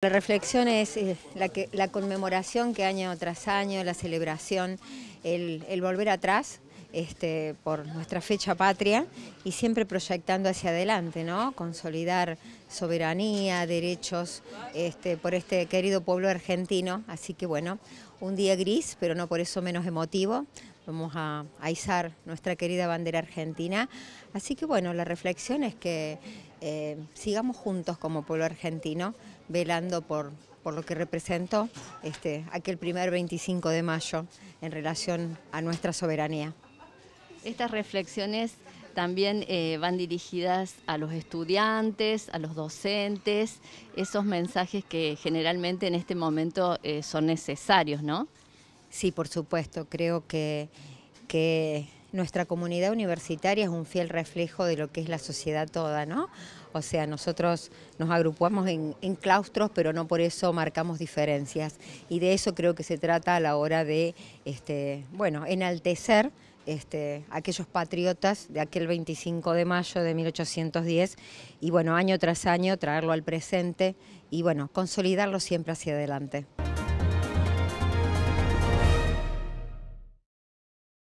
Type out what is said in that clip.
La reflexión es eh, la, conmemoración que año tras año, la celebración, el, volver atrás este, por nuestra fecha patria y siempre proyectando hacia adelante, ¿no? consolidar soberanía, derechos este, por este querido pueblo argentino. Así que bueno, un día gris, pero no por eso menos emotivo vamos a, aizar nuestra querida bandera argentina. Así que bueno, la reflexión es que eh, sigamos juntos como pueblo argentino, velando por, lo que representó este, aquel primer 25 de mayo en relación a nuestra soberanía. Estas reflexiones también eh, van dirigidas a los estudiantes, a los docentes, esos mensajes que generalmente en este momento eh, son necesarios, ¿no? Sí, por supuesto, creo que, que nuestra comunidad universitaria es un fiel reflejo de lo que es la sociedad toda, ¿no? O sea, nosotros nos agrupamos en, claustros, pero no por eso marcamos diferencias. Y de eso creo que se trata a la hora de, este, bueno, enaltecer este, aquellos patriotas de aquel 25 de mayo de 1810 y, bueno, año tras año traerlo al presente y, bueno, consolidarlo siempre hacia adelante.